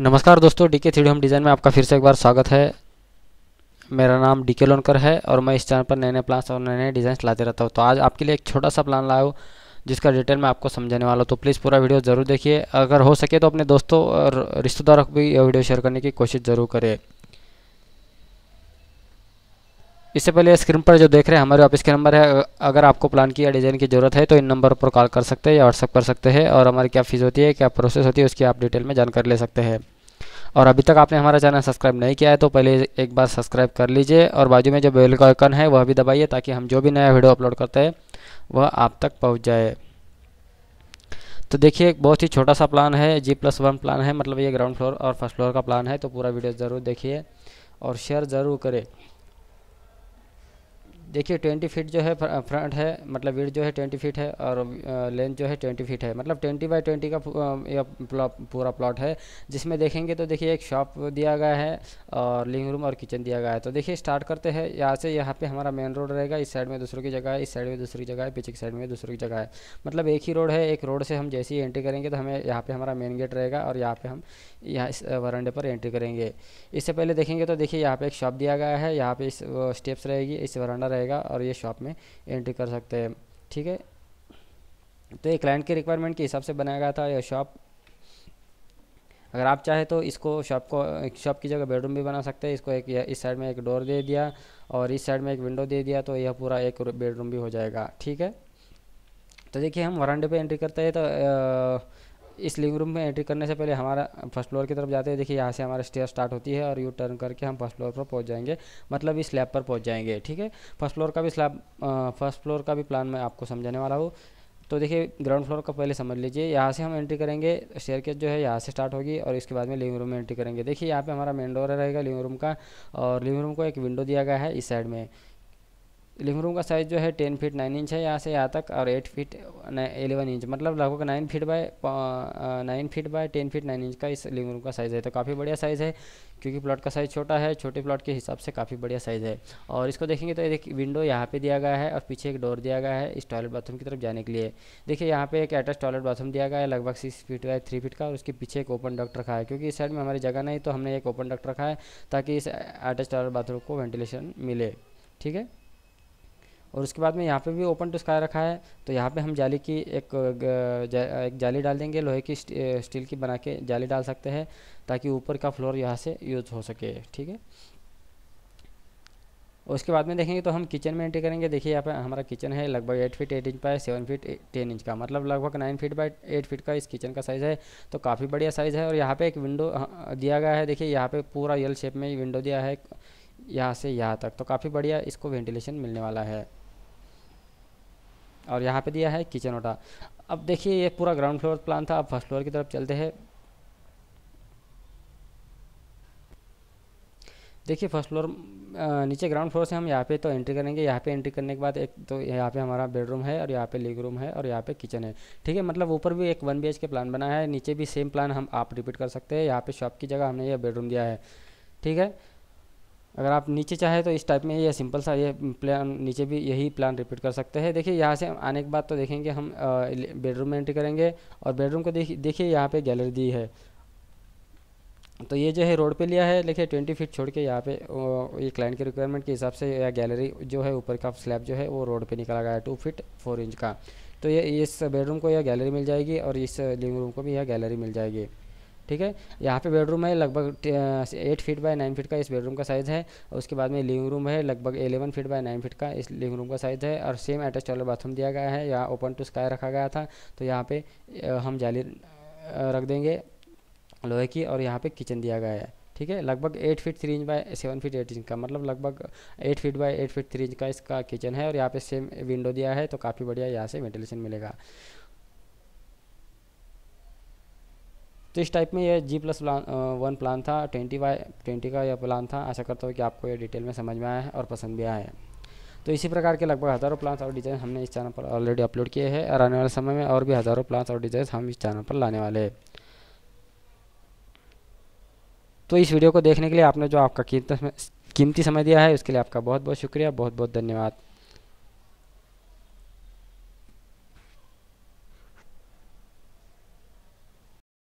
नमस्कार दोस्तों डी के थ्री होम डिज़ाइन में आपका फिर से एक बार स्वागत है मेरा नाम डीके लोनकर है और मैं इस चैनल पर नए नए प्लान्स और नए नए डिज़ाइन लाते रहता हूँ तो आज आपके लिए एक छोटा सा प्लान लाया हूँ जिसका डिटेल मैं आपको समझाने वाला हूँ तो प्लीज़ पूरा वीडियो ज़रूर देखिए अगर हो सके तो अपने दोस्तों और रिश्तेदारों को भी यह वीडियो शेयर करने की कोशिश ज़रूर करें इससे पहले स्क्रीन पर जो देख रहे हैं हमारे ऑफिस के नंबर है अगर आपको प्लान की या डिज़ाइन की ज़रूरत है तो इन नंबर पर कॉल कर सकते हैं या व्हाट्सअप कर सकते हैं और हमारी क्या फ़ीस होती है क्या प्रोसेस होती है उसकी आप डिटेल में जानकारी ले सकते हैं और अभी तक आपने हमारा चैनल सब्सक्राइब नहीं किया है तो पहले एक बार सब्सक्राइब कर लीजिए और बाजू में जो बेल का आइकन है वह भी दबाइए ताकि हम जो भी नया वीडियो अपलोड करते हैं वह आप तक पहुँच जाए तो देखिए एक बहुत ही छोटा सा प्लान है जी प्लस वन प्लान है मतलब ये ग्राउंड फ्लोर और फर्स्ट फ्लोर का प्लान है तो पूरा वीडियो ज़रूर देखिए और शेयर ज़रूर करें देखिए ट्वेंटी फीट जो है फ्रंट है मतलब वीड जो है ट्वेंटी फीट है और लेंथ uh, जो है ट्वेंटी फीट है मतलब ट्वेंटी बाई ट्वेंटी का um, यह पूरा प्लॉट है जिसमें देखेंगे तो देखिए एक शॉप दिया गया है और लिविंग रूम और किचन दिया गया है तो देखिए स्टार्ट करते हैं यहाँ से यहाँ पे हमारा मेन रोड रहेगा इस साइड में दूसरों की जगह है इस साइड में दूसरी जगह है पीछे की साइड में दूसरों की जगह है मतलब एक ही रोड है एक रोड से हम जैसे ही एंट्री करेंगे तो हमें यहाँ पर हमारा मेन गेट रहेगा और यहाँ पर हम यहाँ इस वरंडे uh, पर एंट्री करेंगे इससे पहले देखेंगे तो देखिए यहाँ पर एक शॉप दिया गया है यहाँ पर इस स्टेप्स uh, रहेगी इस वरंडा रहेगा रहेगा और ये शॉप में एंट्री कर सकते हैं ठीक है तो ये क्लाइंट के रिक्वायरमेंट के हिसाब से बनाया गया था यह शॉप अगर आप चाहे तो इसको शॉप को शॉप की जगह बेडरूम भी बना सकते हैं इसको एक इस साइड में एक डोर दे दिया और इस साइड में एक विंडो दे दिया तो यह पूरा एक बेडरूम भी हो जाएगा ठीक है तो देखिए हम वरान्डे पे एंट्री करते हैं तो आ, इस लिविंग रूम में एंट्री करने से पहले हमारा फर्स्ट फ्लोर की तरफ जाते हैं देखिए यहाँ से हमारा स्टेयर स्टार्ट होती है और यू टर्न करके हम फर्स्ट फ्लोर पर पहुँच जाएंगे मतलब इस स्लैब पर पहुँच जाएंगे ठीक है फर्स्ट फ्लोर का भी स्लैब फर्स्ट फ्लोर का भी प्लान मैं आपको समझाने वाला हूँ तो देखिए ग्राउंड फ्लोर का पहले समझ लीजिए यहाँ से हम एंट्री करेंगे स्टेयर केस जो है यहाँ से स्टार्ट होगी और इसके बाद में लिविंग रूम में एंट्री करेंगे देखिए यहाँ पे हमारा मेन डोर रहेगा लिविंग रूम का और लिविंग रूम को एक विंडो दिया गया है इस साइड में लिविंग रूम का साइज़ जो है टेन फीट नाइन इंच है यहाँ से यहाँ तक और एट फीट एलेवन इंच मतलब लगभग nine feet by nine feet by ten feet nine inch का इस लिविंग रूम का साइज़ है तो काफ़ी बढ़िया साइज़ है क्योंकि प्लॉट का साइज़ छोटा है छोटे प्लॉट के हिसाब से काफ़ी बढ़िया साइज़ है और इसको देखेंगे तो एक विंडो यहाँ पर दिया गया है और पीछे एक डोर दिया गया है इस टॉयलेट बाथरूम की तरफ जाने के लिए देखिए यहाँ पर एक अटैच टॉयलेट बाथरूम दिया गया है लगभग six feet by three feet का और उसके पीछे एक ओपन डक्ट रखा है क्योंकि इस साइड में हमारी जगह नहीं तो हमने एक ओपन डक्ट रखा है ताकि इस अटैच टॉयलेट बाथरूम को वेंटिलेशन मिले ठीक है और उसके बाद में यहाँ पे भी ओपन टू स्काई रखा है तो यहाँ पे हम जाली की एक जा, एक जाली डाल देंगे लोहे की स्टील की बना के जाली डाल सकते हैं ताकि ऊपर का फ्लोर यहाँ से यूज हो सके ठीक है उसके बाद में देखेंगे तो हम किचन में एंट्री करेंगे देखिए यहाँ पे हमारा किचन है लगभग eight feet eight inch by seven feet ten inch का मतलब लगभग nine feet by eight feet का इस किचन का साइज़ है तो काफ़ी बढ़िया साइज़ है और यहाँ पे एक विंडो दिया गया है देखिए यहाँ पे पूरा यल शेप में विंडो दिया है यहाँ से यहाँ तक तो काफ़ी बढ़िया इसको वेंटिलेशन मिलने वाला है और यहाँ पे दिया है किचन ओटा अब देखिए ये पूरा ग्राउंड फ्लोर प्लान था अब फर्स्ट फ्लोर की तरफ चलते हैं देखिए फर्स्ट फ्लोर नीचे ग्राउंड फ्लोर से हम यहाँ पे तो एंट्री करेंगे यहाँ पे एंट्री करने के बाद एक तो यहाँ पे हमारा बेडरूम है और यहाँ पे लिविंग रूम है और यहाँ पे किचन है ठीक है मतलब ऊपर भी एक वन बी के प्लान बना है नीचे भी सेम प्लान हम आप रिपीट कर सकते हैं यहाँ पे शॉप की जगह हमने यह बेडरूम दिया है ठीक है अगर आप नीचे चाहे तो इस टाइप में ये सिंपल सा ये प्लान नीचे भी यही प्लान रिपीट कर सकते हैं देखिए यहाँ से आने के बाद तो देखेंगे हम बेडरूम में एंट्री करेंगे और बेडरूम को देखिए यहाँ पे गैलरी दी है तो ये जो है रोड पे लिया है देखिए ट्वेंटी फीट छोड़ के यहाँ पे ये क्लाइंट के रिक्वायरमेंट के हिसाब से या गैलरी जो है ऊपर का स्लैब जो है वो रोड पर निकाला गया है टू फीट फोर इंच का तो ये इस बेडरूम को यह गैलरी मिल जाएगी और इस लिविंग रूम को भी यह गैलरी मिल जाएगी ठीक है यहाँ पे बेडरूम है लगभग eight feet by nine feet का इस बेडरूम का साइज़ है उसके बाद में लिविंग रूम है लगभग eleven feet by nine feet का इस लिविंग रूम का साइज़ है और सेम अटैच टॉयलेट बाथरूम दिया गया है यहाँ ओपन टू स्काई रखा गया था तो यहाँ पे हम जाली रख देंगे लोहे की और यहाँ पर किचन दिया गया है ठीक है लगभग eight feet three inch by seven feet eight inch का मतलब लगभग eight feet by eight feet three inch का इसका किचन है और यहाँ पे सेम विंडो दिया है तो काफ़ी बढ़िया यहाँ से वेंटिलेशन मिलेगा तो इस टाइप में ये G plus plan one plan था ट्वेंटी वाई ट्वेंटी का यह प्लान था आशा करता हूँ कि आपको ये डिटेल में समझ में आया है और पसंद भी आया है तो इसी प्रकार के लगभग हज़ारों प्लान्स और डिज़ाइन हमने इस चैनल पर ऑलरेडी अपलोड किए हैं और आने वाले समय में और भी हज़ारों प्लान्स और डिज़ाइन हम इस चैनल पर लाने वाले हैं तो इस वीडियो को देखने के लिए आपने जो आपका कीमती समय दिया है उसके लिए आपका बहुत बहुत शुक्रिया बहुत बहुत धन्यवाद